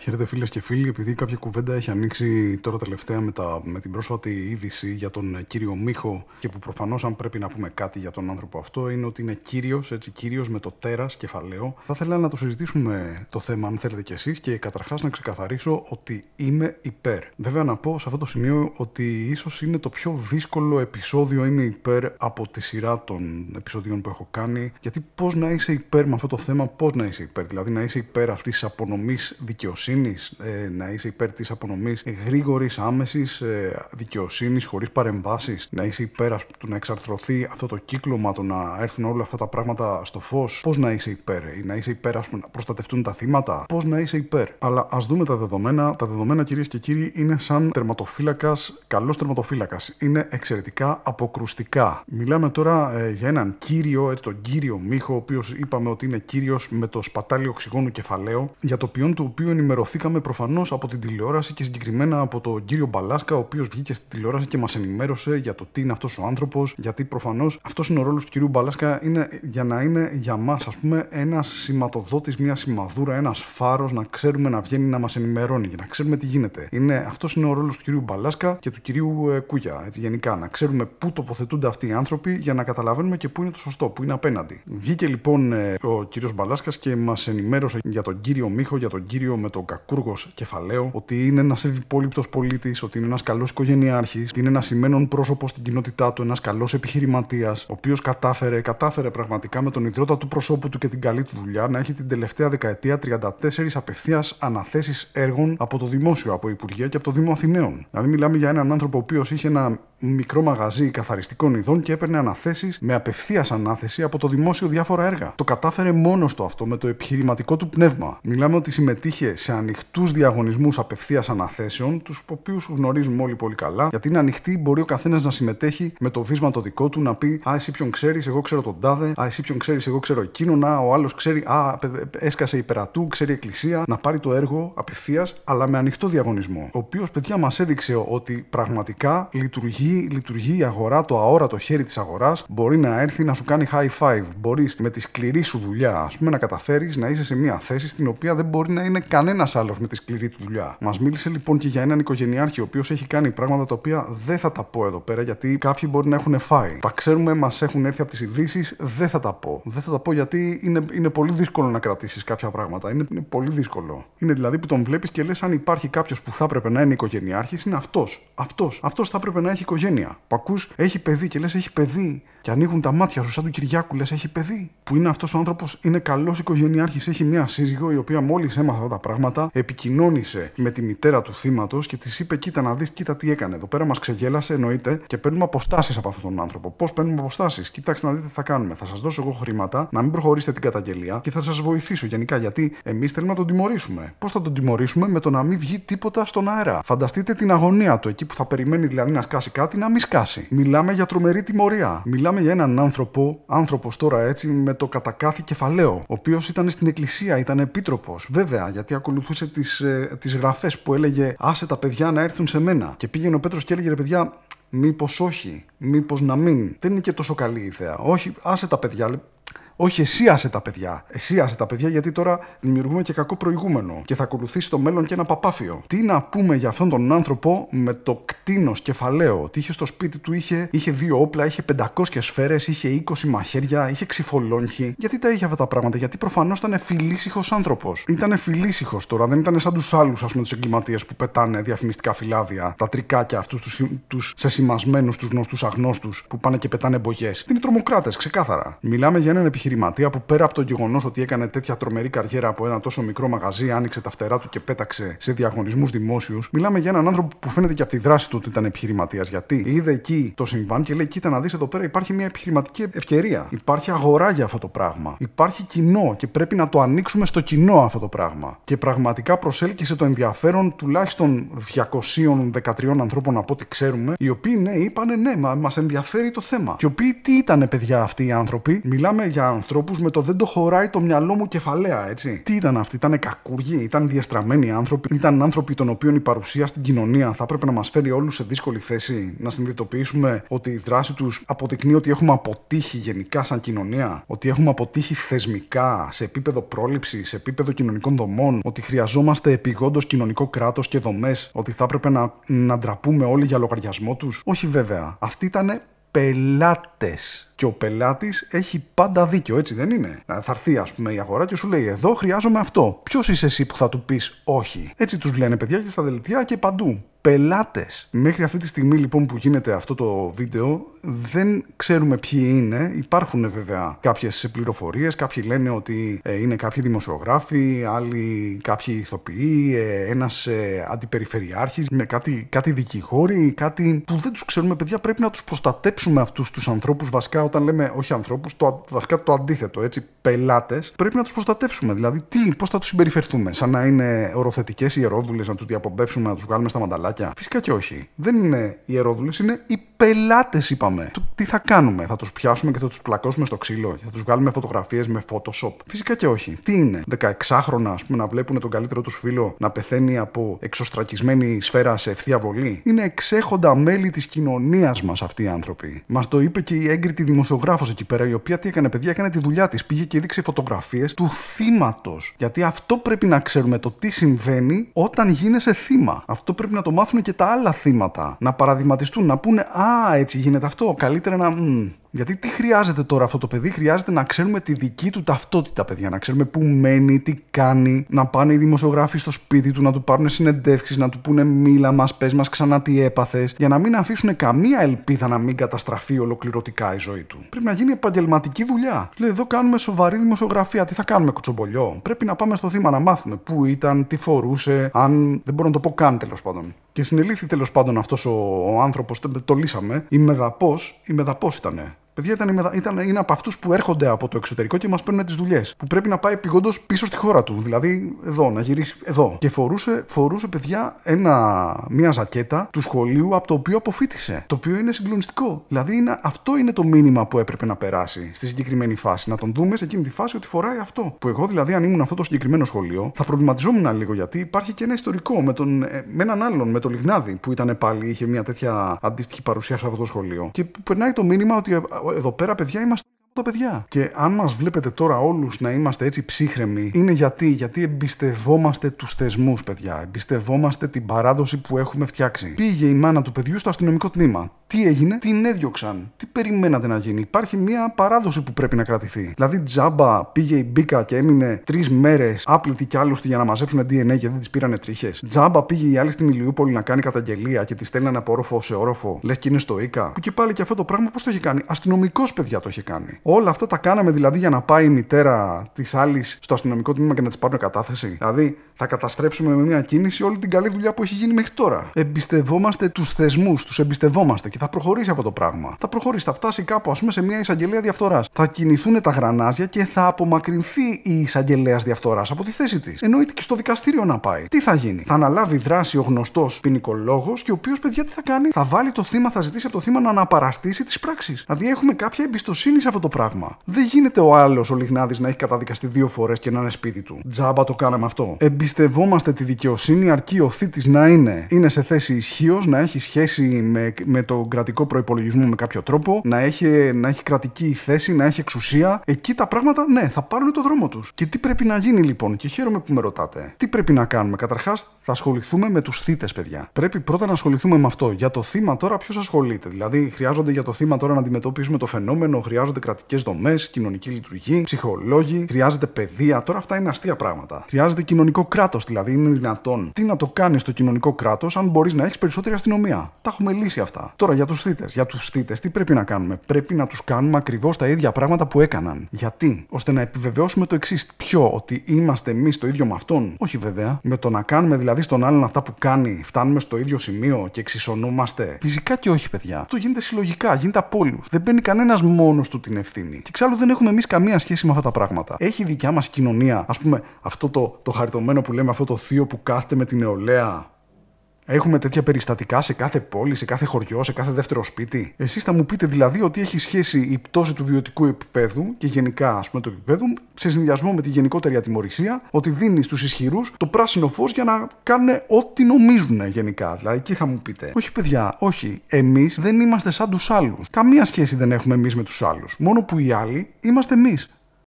Χαίρετε φίλες και φίλοι, επειδή κάποια κουβέντα έχει ανοίξει τώρα τελευταία με, τα, με την πρόσφατη είδηση για τον ε, κύριο Μίχο και που προφανώς, αν πρέπει να πούμε κάτι για τον άνθρωπο αυτό, είναι ότι είναι κύριος, έτσι κύριος με το τέρας κεφαλαίο. Θα ήθελα να το συζητήσουμε το θέμα, αν θέλετε κι εσείς, και καταρχάς να ξεκαθαρίσω ότι είμαι υπέρ. Βέβαια, να πω σε αυτό το σημείο ότι ίσως είναι το πιο δύσκολο επεισόδιο είμαι υπέρ από τη σειρά των επεισόδιων που έχω κάνει, γιατί πώς να είσαι υπέρ με αυτό το θέμα, πώς να είσαι υπέρ, δηλαδή να είσαι υπέρ αυτής της απονομής δικαιοσύνης δικαιοσύνης, ε, να είσαι υπέρ της απονομής γρήγορης, άμεσης ε, ε δικαιοσύνης χωρίς παρεμβάσεις, να είσαι υπέρ του να εξαρθρωθεί αυτό το κύκλωμα, το να έρθουν όλα αυτά τα πράγματα στο φως. Πώς να είσαι υπέρ, ή ε, να είσαι υπέρ, ας πούμε, να προστατευτούν τα θύματα. Πώς να είσαι υπέρ. Αλλά ας δούμε τα δεδομένα. Τα δεδομένα, κυρίες και κύριοι, είναι σαν τερματοφύλακας, καλός τερματοφύλακας. Είναι εξαιρετικά αποκρουστικά. Μιλάμε τώρα για έναν κύριο, έτσι, τον κύριο Μίχο, ο οποίος είπαμε ότι είναι κύριος με το σπατάλι οξυγόνου κεφαλαίου, για το ποιόν του οποίου ενημερωθήκαμε προφανώς από την τηλεόραση και συγκεκριμένα από τον κύριο Μπαλάσκα, ο οποίος βγήκε στη τηλεόραση και μας ενημέρωσε για το τι είναι αυτός ο άνθρωπος. Γιατί προφανώς αυτός είναι ο ρόλος του κυρίου Μπαλάσκα, είναι για να είναι για μας, ας πούμε, ένας σηματοδότης, μια σημαδούρα, ένας φάρος, να ξέρουμε να βγαίνει να μας ενημερώνει να ξέρουμε τι γίνεται. Είναι, αυτός είναι ο ρόλος του κυρίου Μπαλάσκα και του κυρίου ε, Κούγια, έτσι γενικά. Να ξέρουμε πού τοποθετούνται αυτοί οι άνθρωποι για να καταλαβαίνουμε και πού είναι το σωστό, πού είναι απέναντι. Βγήκε λοιπόν ε, ο κύριος Μπαλάσκας και μας ενημέρωσε για τον κύριο Μίχο, για τον κύριο με τον κακούργος κεφαλαίο, ότι είναι ένας ευπόλυτο πολίτης, ότι είναι ένας καλός οικογενειάρχης, ότι είναι ένα σημαίνον πρόσωπο στην κοινότητά του, ένας καλός επιχειρηματίας, ο οποίος κατάφερε, κατάφερε πραγματικά με τον ιδρώτα του προσώπου του και την καλή του δουλειά να έχει την τελευταία δεκαετία 34 απευθείας αναθέσεις έργων από το δημόσιο, από Υπουργεία και από το Δήμο Αθηναίων. Δηλαδή, μιλάμε για έναν άνθρωπο ο οποίος είχε ένα μικρό μαγαζί καθαριστικών ειδών και έπαιρνε αναθέσεις με απευθείας ανάθεση από το δημόσιο διάφορα έργα. Το κατάφερε μόνος του αυτό με το επιχειρηματικό του πνεύμα. Μιλάμε ότι συμμετείχε σε ανοιχτούς διαγωνισμούς απευθείας αναθέσεων, τους οποίους γνωρίζουμε όλοι πολύ καλά. Γιατί είναι ανοιχτή, μπορεί ο καθένας να συμμετέχει με το βίσμα το δικό του, να πει Α, εσύ ποιον ξέρεις, εγώ ξέρω τον τάδε, Α, εσύ ποιον ξέρεις, εγώ ξέρω εκείνον, Α, ο άλλος ξέρει, Α, έσκασε υπερατού, ξέρει εκκλησία, να πάρει το έργο απευθείας, αλλά με ανοιχτό διαγωνισμό. Ο οποίος, παιδιά, μας έδειξε ότι πραγματικά λειτουργεί, λειτουργεί η αγορά, το αόρατο χέρι της αγοράς, μπορεί να έρθει να σου κάνει high five. Μπορείς με τη σκληρή σου δουλειά, ας πούμε, να καταφέρεις να είσαι σε μια θέση στην οποία δεν μπορεί να είναι κανένας άλλος με τη σκληρή του δουλειά. Μας μίλησε λοιπόν και για έναν οικογενειάρχη ο οποίος έχει κάνει πράγματα τα οποία δεν θα τα πω εδώ πέρα γιατί κάποιοι μπορεί να έχουν φάει. Τα ξέρουμε, μας έχουν έρθει από τις ειδήσεις, δεν θα τα πω. Δεν θα τα πω γιατί είναι, είναι πολύ δύσκολο να κρατήσεις κάποια πράγματα. Είναι, είναι πολύ δύσκολο. Είναι δηλαδή που τον βλέπεις και λες αν υπάρχει κάποιος που θα έπρεπε να είναι οικογενειάρχης, είναι αυτός. Αυτός. Αυτός θα έπρεπε να έχει οικογένεια. Πακού έχει παιδί και λες έχει παιδί. Και ανοίγουν τα μάτια σου σαν του Κυριάκου, λες έχει παιδί. Που είναι αυτός ο άνθρωπος, είναι καλός οικογενειάρχης, έχει μία σύζυγο η οποία μόλις έμαθα αυτά τα πράγματα θύματα, επικοινώνησε με τη μητέρα του θύματος και της είπε: Κοίτα να δεις, κοίτα τι έκανε. Εδώ πέρα μας ξεγέλασε, εννοείται, και παίρνουμε αποστάσεις από αυτόν τον άνθρωπο. Πώς παίρνουμε αποστάσεις, κοιτάξτε να δείτε τι θα κάνουμε. Θα σας δώσω εγώ χρήματα, να μην προχωρήσετε την καταγγελία και θα σας βοηθήσω γενικά γιατί εμείς θέλουμε να τον τιμωρήσουμε. Πώς θα τον τιμωρήσουμε με το να μην βγει τίποτα στον αέρα. Φανταστείτε την αγωνία του εκεί που θα περιμένει δηλαδή να σκάσει κάτι, να μην σκάσει. Μιλάμε για τρομερή τιμωρία. Μιλάμε για έναν άνθρωπο, άνθρωπος τώρα έτσι με το κατακάθι κεφαλαίο, ο οποίος ήταν στην εκκλησία, ήταν επίτροπος. Βέβαια, γιατί ακολουθούσε ακολουθούσε τι τις ε, γραφές που έλεγε Άσε τα παιδιά να έρθουν σε μένα. Και πήγαινε ο Πέτρος και έλεγε ρε παιδιά, μήπως όχι, μήπως να μην. Δεν είναι και τόσο καλή ιδέα. Όχι, άσε τα παιδιά. Όχι, εσύ άσε τα παιδιά. Εσύ άσε τα παιδιά, γιατί τώρα δημιουργούμε και κακό προηγούμενο. Και θα ακολουθήσει στο μέλλον και ένα παπάφιο. Τι να πούμε για αυτόν τον άνθρωπο με το κτίνος κεφαλαίο. Τι είχε στο σπίτι του, είχε, είχε δύο όπλα, είχε 500 σφαίρες, είχε 20 μαχαίρια, είχε ξυφολόγχη. Γιατί τα είχε αυτά τα πράγματα, γιατί προφανώς ήταν φιλήσυχος άνθρωπος. Ήταν φιλήσυχος τώρα, δεν ήταν σαν τους άλλους, ας πούμε, τους εγκληματίες που πετάνε διαφημιστικά φυλάδια, τα τρικάκια αυτούς τους σεσημασμένους, τους γνωστούς αγνώστους που πάνε και πετάνε εμπογέ. Είναι τρομοκράτες, ξεκάθαρα. Μιλάμε για έναν επιχειρηματή επιχειρηματία που πέρα από το γεγονός ότι έκανε τέτοια τρομερή καριέρα από ένα τόσο μικρό μαγαζί, άνοιξε τα φτερά του και πέταξε σε διαγωνισμούς δημόσιους, μιλάμε για έναν άνθρωπο που φαίνεται και από τη δράση του ότι ήταν επιχειρηματίας. Γιατί είδε εκεί το συμβάν και λέει: Κοίτα να δεις εδώ πέρα υπάρχει μια επιχειρηματική ευκαιρία. Υπάρχει αγορά για αυτό το πράγμα. Υπάρχει κοινό και πρέπει να το ανοίξουμε στο κοινό αυτό το πράγμα. Και πραγματικά προσέλκυσε το ενδιαφέρον τουλάχιστον 213 ανθρώπων από ό,τι ξέρουμε, οι οποίοι ναι, είπανε ναι, μα ενδιαφέρει το θέμα. Και οι οποίοι τι ήταν παιδιά αυτοί οι άνθρωποι, μιλάμε για ανθρώπους με το δεν το χωράει το μυαλό μου κεφαλαία, έτσι. Τι ήταν αυτοί, ήταν κακούργοι, ήταν διαστραμμένοι άνθρωποι, ήταν άνθρωποι των οποίων η παρουσία στην κοινωνία θα έπρεπε να μας φέρει όλους σε δύσκολη θέση, να συνειδητοποιήσουμε ότι η δράση τους αποδεικνύει ότι έχουμε αποτύχει γενικά σαν κοινωνία, ότι έχουμε αποτύχει θεσμικά σε επίπεδο πρόληψης, σε επίπεδο κοινωνικών δομών, ότι χρειαζόμαστε επιγόντως κοινωνικό κράτος και δομές, ότι θα έπρεπε να, να ντραπούμε όλοι για λογαριασμό τους. Όχι βέβαια. Αυτή ήταν Πελάτες. Και ο πελάτης έχει πάντα δίκιο, έτσι δεν είναι. Θα έρθει ας πούμε η αγορά και σου λέει εδώ χρειάζομαι αυτό. Ποιος είσαι εσύ που θα του πεις όχι. Έτσι τους λένε παιδιά και στα δελτία και παντού πελάτες. Μέχρι αυτή τη στιγμή λοιπόν που γίνεται αυτό το βίντεο δεν ξέρουμε ποιοι είναι. Υπάρχουν βέβαια κάποιες πληροφορίες. Κάποιοι λένε ότι ε, είναι κάποιοι δημοσιογράφοι, άλλοι κάποιοι ηθοποιοί, ε, ένας ε, αντιπεριφερειάρχης με κάτι, κάτι δικηγόροι, κάτι που δεν τους ξέρουμε παιδιά. Πρέπει να τους προστατέψουμε αυτούς τους ανθρώπους βασικά όταν λέμε όχι ανθρώπους, το, βασικά το αντίθετο έτσι, πελάτες. Πρέπει να τους προστατεύσουμε δηλαδή τι, πώς θα τους συμπεριφερθούμε σαν να είναι οροθετικές ιερόδουλες, να τους διαπομπεύσουμε, να τους βγάλουμε στα μανταλάκια Φυσικά και όχι. Δεν είναι οι είναι οι πελάτες, είπαμε. τι θα κάνουμε, θα τους πιάσουμε και θα τους πλακώσουμε στο ξύλο θα τους βγάλουμε φωτογραφίες με Photoshop. Φυσικά και όχι. Τι είναι, 16χρονα, ας πούμε, να βλέπουν τον καλύτερο τους φίλο να πεθαίνει από εξωστρακισμένη σφαίρα σε ευθεία βολή. Είναι εξέχοντα μέλη της κοινωνίας μας αυτοί οι άνθρωποι. Μας το είπε και η έγκριτη δημοσιογράφος εκεί πέρα, η οποία τι έκανε, παιδιά, έκανε τη δουλειά της. Πήγε και έδειξε φωτογραφίες του θύματος. Γιατί αυτό πρέπει να ξέρουμε το τι συμβαίνει όταν γίνεσαι θύμα. Αυτό πρέπει να το μάθουμε μάθουν και τα άλλα θύματα. Να παραδειγματιστούν, να πούνε Α, έτσι γίνεται αυτό. Καλύτερα να. Μ, γιατί τι χρειάζεται τώρα αυτό το παιδί, χρειάζεται να ξέρουμε τη δική του ταυτότητα, παιδιά. Να ξέρουμε πού μένει, τι κάνει, να πάνε οι δημοσιογράφοι στο σπίτι του, να του πάρουν συνεντεύξεις, να του πούνε μίλα μας, πες μας ξανά τι έπαθες, για να μην αφήσουν καμία ελπίδα να μην καταστραφεί ολοκληρωτικά η ζωή του. Πρέπει να γίνει επαγγελματική δουλειά. Λέει, εδώ κάνουμε σοβαρή δημοσιογραφία. Τι θα κάνουμε, κοτσομπολιό. Πρέπει να πάμε στο θύμα να μάθουμε πού ήταν, τι φορούσε, αν δεν μπορώ να το πω καν τέλος πάντων. Και συνελήφθη τέλος πάντων αυτός ο, ο άνθρωπος, το λύσαμε. Η μεδαπός, η μεδαπός ήτανε παιδιά ήταν, ήταν, είναι από αυτούς που έρχονται από το εξωτερικό και μας παίρνουν τις δουλειές. Που πρέπει να πάει πηγόντως πίσω στη χώρα του. Δηλαδή εδώ, να γυρίσει εδώ. Και φορούσε, φορούσε παιδιά ένα, μια ζακέτα του σχολείου από το οποίο αποφύτησε. Το οποίο είναι συγκλονιστικό. Δηλαδή είναι, αυτό είναι το μήνυμα που έπρεπε να περάσει στη συγκεκριμένη φάση. Να τον δούμε σε εκείνη τη φάση ότι φοράει αυτό. Που εγώ δηλαδή, αν ήμουν αυτό το συγκεκριμένο σχολείο, θα προβληματιζόμουν λίγο γιατί υπάρχει και ένα ιστορικό με, τον, ε, με έναν άλλον, με τον Λιγνάδη, που ήταν πάλι, είχε μια τέτοια αντίστοιχη παρουσία σε αυτό το σχολείο. Και περνάει το μήνυμα ότι ε, εδώ πέρα παιδιά είμαστε τα παιδιά. Και αν μας βλέπετε τώρα όλους να είμαστε έτσι ψύχρεμοι, είναι γιατί, γιατί εμπιστευόμαστε τους θεσμούς, παιδιά. Εμπιστευόμαστε την παράδοση που έχουμε φτιάξει. Πήγε η μάνα του παιδιού στο αστυνομικό τμήμα. Τι έγινε, την έδιωξαν. Τι περιμένατε να γίνει. Υπάρχει μια παράδοση που πρέπει να κρατηθεί. Δηλαδή, τζάμπα πήγε η μπίκα και έμεινε τρεις μέρες άπλητη κι άλλωστη για να μαζέψουν DNA και δεν τη πήρανε τρίχες. Τζάμπα πήγε η άλλη στην Ηλιούπολη να κάνει καταγγελία και τη στέλνανε από όροφο σε όροφο. Λες και είναι στο ΙΚΑ. Που και πάλι και αυτό το πράγμα πώς το είχε κάνει. Αστυνομικός παιδιά το είχε κάνει. Όλα αυτά τα κάναμε δηλαδή για να πάει η μητέρα της άλλης στο αστυνομικό τμήμα και να της πάρουν κατάθεση. Δηλαδή, θα καταστρέψουμε με μια κίνηση όλη την καλή δουλειά που έχει γίνει μέχρι τώρα. Εμπιστευόμαστε τους θεσμούς, τους εμπιστευόμαστε και θα προχωρήσει αυτό το πράγμα. Θα προχωρήσει, θα φτάσει κάπου, ας πούμε, σε μια εισαγγελία διαφθοράς. Θα κινηθούν τα γρανάζια και θα απομακρυνθεί η εισαγγελέας διαφθοράς από τη θέση της. Εννοείται και στο δικαστήριο να πάει. Τι θα γίνει. Θα αναλάβει δράση ο γνωστός ποινικολόγος και ο οποίος, παιδιά, τι θα κάνει. Θα βάλει το θύμα, θα ζητήσει από το θύμα να αναπαραστήσει τις πράξεις. Δηλαδή έχουμε κάποια εμπιστοσύνη σε αυτό το πράγμα. Δεν γίνεται ο άλλος ο Λιγνάδης να έχει καταδικαστεί δύο φορές και να είναι σπίτι του. Τζάμπα το κάναμε αυτό εμπιστευόμαστε τη δικαιοσύνη αρκεί ο θήτης να είναι. Είναι σε θέση ισχύως, να έχει σχέση με, με το κρατικό προπολογισμό με κάποιο τρόπο, να έχει, να έχει κρατική θέση, να έχει εξουσία. Εκεί τα πράγματα, ναι, θα πάρουν το δρόμο τους. Και τι πρέπει να γίνει λοιπόν, και χαίρομαι που με ρωτάτε. Τι πρέπει να κάνουμε. Καταρχάς, θα ασχοληθούμε με τους θήτες, παιδιά. Πρέπει πρώτα να ασχοληθούμε με αυτό. Για το θύμα τώρα, ποιος ασχολείται. Δηλαδή, χρειάζονται για το θύμα τώρα να αντιμετωπίσουμε το φαινόμενο, χρειάζονται κρατικές δομές, κοινωνική λειτουργία, ψυχολόγοι, χρειάζεται παιδεία. Τώρα αυτά είναι αστεία πράγματα. Χρειάζεται κοινωνικό κράτος κράτο δηλαδή. Είναι δυνατόν. Τι να το κάνεις το κοινωνικό κράτος αν μπορείς να έχεις περισσότερη αστυνομία. Τα έχουμε λύσει αυτά. Τώρα για τους θήτες. Για τους θήτες τι πρέπει να κάνουμε. Πρέπει να τους κάνουμε ακριβώς τα ίδια πράγματα που έκαναν. Γιατί, ώστε να επιβεβαιώσουμε το εξής. Ποιο, ότι είμαστε εμείς το ίδιο με αυτόν. Όχι βέβαια. Με το να κάνουμε δηλαδή στον άλλον αυτά που κάνει, φτάνουμε στο ίδιο σημείο και εξισωνόμαστε. Φυσικά και όχι, παιδιά. Το γίνεται συλλογικά, γίνεται από όλους. Δεν μπαίνει κανένας μόνος του την ευθύνη. Και εξάλλου δεν έχουμε εμείς καμία σχέση με αυτά τα πράγματα. Έχει δικιά μας κοινωνία, ας πούμε, αυτό το, το χαριτωμένο που λέμε αυτό το θείο που κάθεται με την νεολαία. Έχουμε τέτοια περιστατικά σε κάθε πόλη, σε κάθε χωριό, σε κάθε δεύτερο σπίτι. Εσείς θα μου πείτε δηλαδή ότι έχει σχέση η πτώση του βιωτικού επίπεδου και γενικά ας πούμε το επίπεδου σε συνδυασμό με τη γενικότερη ατιμορρησία ότι δίνει στους ισχυρούς το πράσινο φως για να κάνουν ό,τι νομίζουν γενικά. Δηλαδή εκεί θα μου πείτε. Όχι παιδιά, όχι. Εμείς δεν είμαστε σαν τους άλλους. Καμία σχέση δεν έχουμε εμείς με τους άλλους. Μόνο που οι άλλοι είμαστε εμείς.